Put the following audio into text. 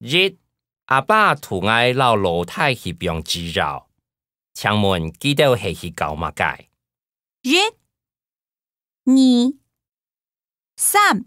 日，阿爸涂爱老老太去病治疗，请问佫到係去搞么解？日，二，三。